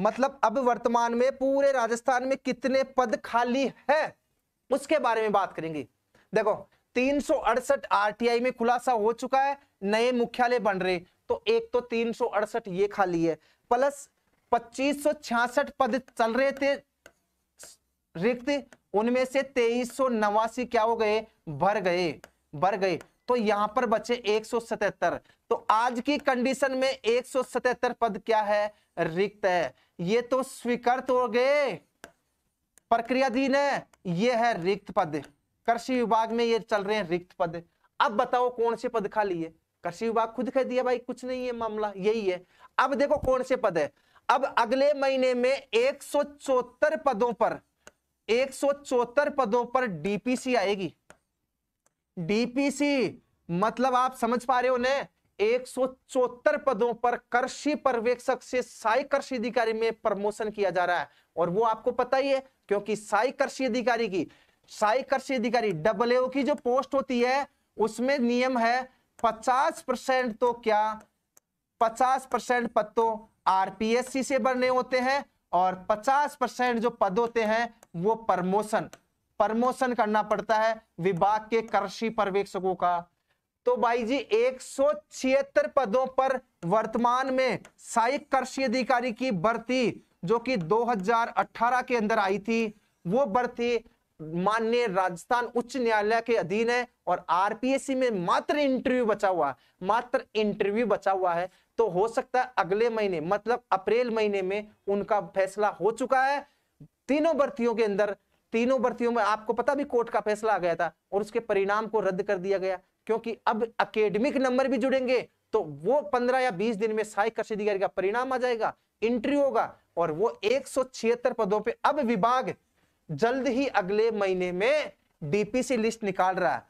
मतलब अब वर्तमान में पूरे राजस्थान में कितने पद खाली है उसके बारे में बात करेंगे देखो तीन आरटीआई में खुलासा हो चुका है नए मुख्यालय बन रहे तो एक तो तीन ये खाली है प्लस पच्चीस पद चल रहे थे रिक्त उनमें से तेईस क्या हो गए भर गए भर गए तो यहां पर बचे 177 तो आज की कंडीशन में 177 पद क्या है रिक्त है ये तो स्वीकृत तो हो गए दिन है ये है रिक्त पद कृषि विभाग में ये चल रहे हैं रिक्त पद अब बताओ कौन से पद खाली है कृषि विभाग खुद कह दिया भाई कुछ नहीं है मामला यही है अब देखो कौन से पद है अब अगले महीने में एक पदों पर एक पदों पर डीपीसी आएगी डीपीसी मतलब आप समझ पा रहे हो ने एक पदों पर कृषि पर्यवेक्षक से साई कृषि अधिकारी में प्रमोशन किया जा रहा है और वो आपको पता ही है क्योंकि साई कृषि अधिकारी की साई कृषि अधिकारी डबल की जो पोस्ट होती है उसमें नियम है पचास परसेंट तो क्या पचास परसेंट पद तो आरपीएससी से भरने होते हैं और पचास परसेंट जो पद होते हैं वो प्रमोशन प्रमोशन करना पड़ता है विभाग के कृषि पर्यवेक्षकों का तो भाई जी एक पदों पर वर्तमान में सहायक कृषि अधिकारी की भर्ती जो कि 2018 के अंदर आई थी वो भर्ती माननीय राजस्थान उच्च न्यायालय के अधीन है और आरपीएससी में मात्र इंटरव्यू बचा हुआ मात्र इंटरव्यू बचा हुआ है तो हो सकता है अगले महीने मतलब अप्रैल महीने में उनका फैसला हो चुका है तीनों भर्तियों के अंदर तीनों भर्तियों में आपको पता भी कोर्ट का फैसला आ गया था और उसके परिणाम को रद्द कर दिया गया क्योंकि अब अकेडमिक नंबर भी जुड़ेंगे तो वो पंद्रह या बीस दिन में सहायक कृषि अधिकारी का परिणाम आ जाएगा इंट्री होगा और वो एक पदों पर अब विभाग जल्द ही अगले महीने में डीपीसी लिस्ट निकाल रहा है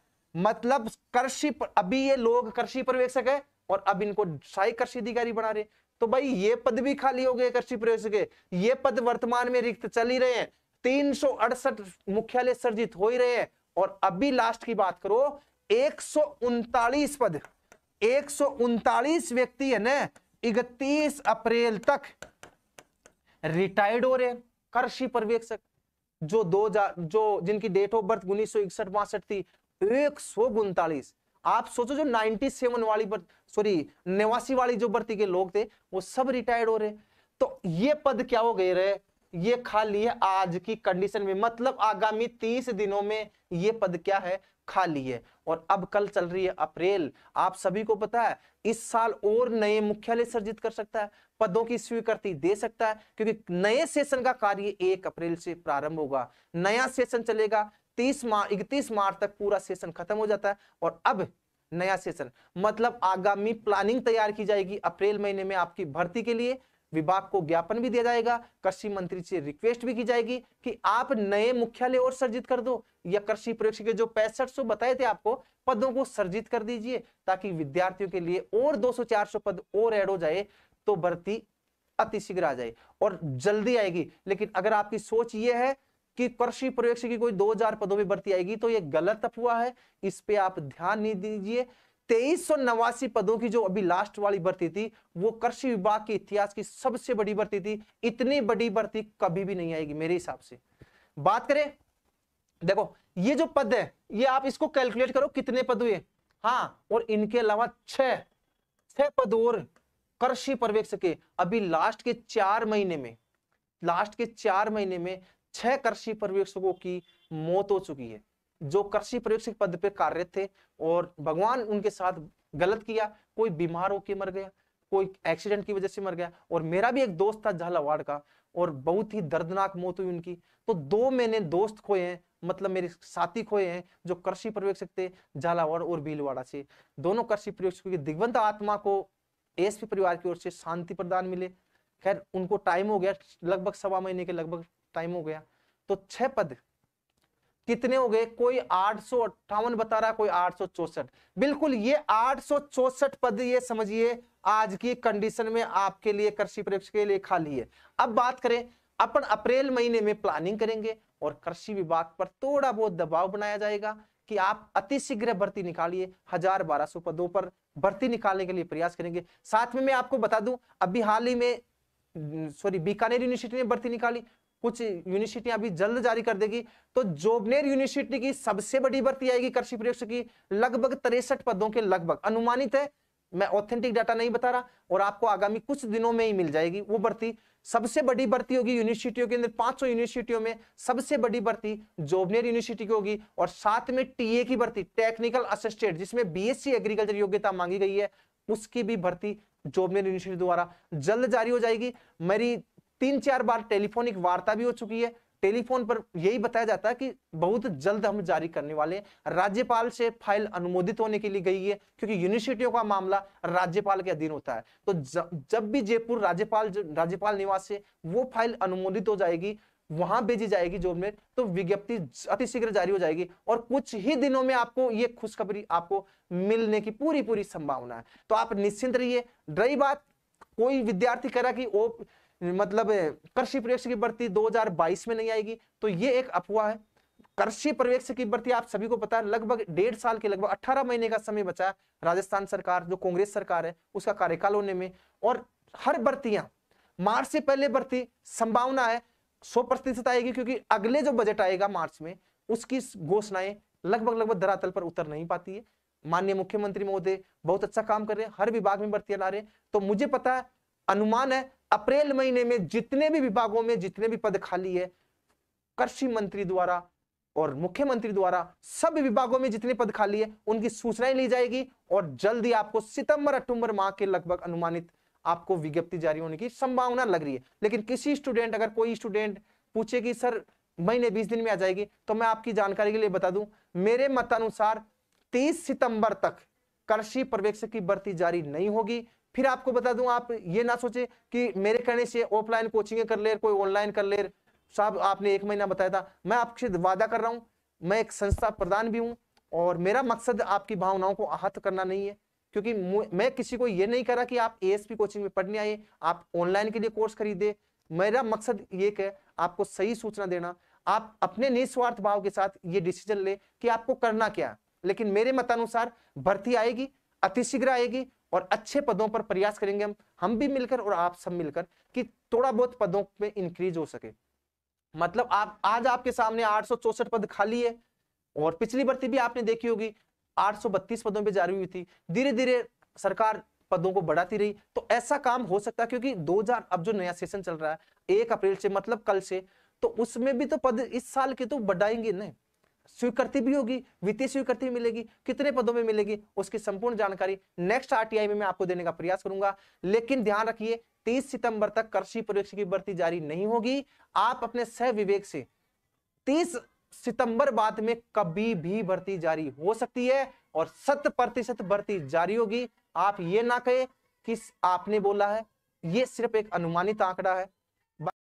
मतलब कृषि अभी ये लोग कृषि पर्यवेक्षक है और अब इनको सहायक कृषि अधिकारी बना रहे तो भाई ये पद भी खाली हो गए कृषि पर्यवेक्षक ये पद वर्तमान में रिक्त चल ही रहे हैं तीन मुख्यालय सर्जित हो ही रहे हैं और अभी लास्ट की बात करो एक पद एक व्यक्ति है ना इकतीस अप्रैल तक रिटायर्ड हो रहे कृषि पर्यवेक्षक जो दो जो जिनकी डेट ऑफ बर्थ उन्नीस सौ इकसठ बासठ थी एक सौ उनतालीस आप सोचो जो 97 वाली बर्थ सॉरी निवासी वाली जो भर्ती के लोग थे वो सब रिटायर्ड हो रहे तो ये पद क्या हो गए रहे ये खाली है आज की कंडीशन में मतलब आगामी तीस दिनों में ये पद क्या है खाली है और अब कल चल रही है अप्रैल आप सभी को पता है इस साल और नए मुख्यालय सर्जित कर सकता है पदों की स्वीकृति दे सकता है क्योंकि नए सेशन का कार्य एक अप्रैल से प्रारंभ होगा नया सेशन चलेगा तीस मार्च इकतीस मार्च तक पूरा सेशन खत्म हो जाता है और अब नया सेशन मतलब आगामी प्लानिंग तैयार की जाएगी अप्रैल महीने में आपकी भर्ती के लिए विभाग को ज्ञापन भी दिया जाएगा कृषि मंत्री से रिक्वेस्ट भी की जाएगी कि आप नए मुख्यालय और सर्जित कर दो या कृषि परीक्षा के जो पैंसठ सौ बताए थे आपको पदों को सर्जित कर दीजिए ताकि विद्यार्थियों के लिए और 200-400 पद और ऐड हो जाए तो भर्ती अतिशीघ्र आ जाए और जल्दी आएगी लेकिन अगर आपकी सोच ये है कि कृषि पर्यवेक्षक की कोई 2000 पदों में भर्ती आएगी तो ये गलत अफवाह है इस पे आप ध्यान नहीं दीजिए तेईस पदों की जो अभी लास्ट वाली भर्ती थी वो कृषि विभाग के इतिहास की सबसे बड़ी भर्ती थी इतनी बड़ी भर्ती कभी भी नहीं आएगी मेरे हिसाब से बात करें देखो ये जो पद है ये आप इसको कैलकुलेट करो कितने पद हुए हाँ और इनके अलावा छह छह पद और कृषि पर्यवेक्षक के अभी लास्ट के चार महीने में लास्ट के चार महीने में छह कृषि पर्यवेक्षकों की मौत हो चुकी है जो कृषि प्रयोगशिक पद पे कार्यरत थे और भगवान उनके साथ गलत किया कोई बीमार होके मर गया कोई एक्सीडेंट की वजह से मर गया और मेरा भी एक दोस्त था झालावाड़ का और बहुत ही दर्दनाक मौत हुई उनकी तो दो मैंने दोस्त खोए हैं मतलब मेरे साथी खोए हैं जो कृषि प्रवेक्षक थे झालावाड़ और भीलवाड़ा से दोनों कृषि प्रवेक्षकों की दिग्वंत आत्मा को एसपी परिवार की ओर से शांति प्रदान मिले खैर उनको टाइम हो गया लगभग सवा महीने के लगभग टाइम हो गया तो छह पद कितने हो गए कोई आठ सौ अट्ठावन बता रहा कोई आठ सौ चौसठ बिल्कुल ये आठ पद ये समझिए आज की कंडीशन में आपके लिए कृषि परीक्षा के लिए खाली है अब बात करें अपन अप्रैल महीने में प्लानिंग करेंगे और कृषि विभाग पर थोड़ा बहुत दबाव बनाया जाएगा कि आप अतिशीघ्र भर्ती निकालिए हजार बारह सौ पदों पर भर्ती निकालने के लिए प्रयास करेंगे साथ में मैं आपको बता दूं अभी हाल ही में सॉरी बीकानेर यूनिवर्सिटी ने भर्ती निकाली कुछ यूनिवर्सिटी अभी जल्द जारी कर देगी तो जोबनेर यूनिवर्सिटी की सबसे बड़ी भर्ती आएगी कृषि प्रयोग की लगभग तिरसठ पदों के लगभग अनुमानित है मैं ऑथेंटिक डाटा नहीं बता रहा और आपको आगामी कुछ दिनों में ही मिल जाएगी वो भर्ती सबसे बड़ी भर्ती होगी यूनिवर्सिटियों के अंदर पांच यूनिवर्सिटियों में सबसे बड़ी भर्ती जोबनेर यूनिवर्सिटी की होगी और साथ में टीए की भर्ती टेक्निकल असिस्टेंट जिसमें बीएससी एग्रीकल्चर योग्यता मांगी गई है उसकी भी भर्ती जोबनेर यूनिवर्सिटी द्वारा जल्द जारी हो जाएगी मेरी तीन चार बार टेलीफोनिक वार्ता भी हो चुकी है टेलीफोन पर यही बताया जाता है कि बहुत जल्द हम जारी करने वाले हैं राज्यपाल से फाइल अनुमोदित होने के लिए गई है क्योंकि यूनिवर्सिटियों का मामला राज्यपाल के अधीन होता है तो जब भी जयपुर राज्यपाल राज्यपाल निवास से वो फाइल अनुमोदित हो जाएगी वहां भेजी जाएगी जॉब में तो विज्ञप्ति अतिशीघ्र जारी हो जाएगी और कुछ ही दिनों में आपको ये खुशखबरी आपको मिलने की पूरी पूरी संभावना है तो आप निश्चिंत रहिए रही बात कोई विद्यार्थी कह रहा कि मतलब कृषि प्रवेश की भर्ती 2022 में नहीं आएगी तो ये एक अफवाह है कृषि प्रवेश की भर्ती आप सभी को पता है लगभग डेढ़ साल के लगभग 18 महीने का समय बचा राजस्थान सरकार जो कांग्रेस सरकार है उसका कार्यकाल होने में और हर भर्तियां मार्च से पहले भर्ती संभावना है सौ प्रतिशत आएगी क्योंकि अगले जो बजट आएगा मार्च में उसकी घोषणाएं लगभग लगभग धरातल पर उतर नहीं पाती है माननीय मुख्यमंत्री महोदय बहुत अच्छा काम कर रहे हैं हर विभाग में भर्तियां ला रहे हैं तो मुझे पता है अनुमान है अप्रैल महीने में जितने भी विभागों में जितने भी पद खाली है कृषि मंत्री द्वारा और मुख्यमंत्री द्वारा सब विभागों में जितने पद खाली है उनकी सूचनाएं ली जाएगी और जल्दी आपको सितंबर अक्टूबर माह के लगभग अनुमानित आपको विज्ञप्ति जारी होने की संभावना लग रही है लेकिन किसी स्टूडेंट अगर कोई स्टूडेंट पूछे कि सर महीने बीस दिन में आ जाएगी तो मैं आपकी जानकारी के लिए बता दूं मेरे मतानुसार तीस सितंबर तक कृषि पर्यवेक्षक की भर्ती जारी नहीं होगी फिर आपको बता दूं आप ये ना सोचे कि मेरे कहने से ऑफलाइन कोचिंग कर ले कोई ऑनलाइन कर ले साहब आपने एक महीना बताया था मैं आपसे वादा कर रहा हूँ मैं एक संस्था प्रधान भी हूँ और मेरा मकसद आपकी भावनाओं को आहत करना नहीं है क्योंकि मैं किसी को ये नहीं रहा कि आप एएसपी कोचिंग में पढ़ने आए आप ऑनलाइन के लिए कोर्स खरीदे मेरा मकसद ये है आपको सही सूचना देना आप अपने निस्वार्थ भाव के साथ ये डिसीजन ले कि आपको करना क्या लेकिन मेरे मतानुसार भर्ती आएगी अतिशीघ्र आएगी और अच्छे पदों पर प्रयास करेंगे हम हम भी मिलकर और आप सब मिलकर कि थोड़ा बहुत पदों में इंक्रीज हो सके मतलब आप आज आपके सामने आठ पद खाली है और पिछली भर्ती भी आपने देखी होगी आठ पदों पर जारी हुई थी धीरे धीरे सरकार पदों को बढ़ाती रही तो ऐसा काम हो सकता है क्योंकि 2000 अब जो नया सेशन चल रहा है एक अप्रैल से मतलब कल से तो उसमें भी तो पद इस साल के तो बढ़ाएंगे ना स्वीकृति भी होगी वित्तीय स्वीकृति मिलेगी कितने पदों में मिलेगी उसकी संपूर्ण जानकारी नेक्स्ट आरटीआई में मैं आपको देने का प्रयास करूंगा लेकिन ध्यान रखिए 30 सितंबर तक कृषि परीक्षा की भर्ती जारी नहीं होगी आप अपने सह विवेक से 30 सितंबर बाद में कभी भी भर्ती जारी हो सकती है और शत प्रतिशत भर्ती जारी होगी आप ये ना कहे कि आपने बोला है ये सिर्फ एक अनुमानित आंकड़ा है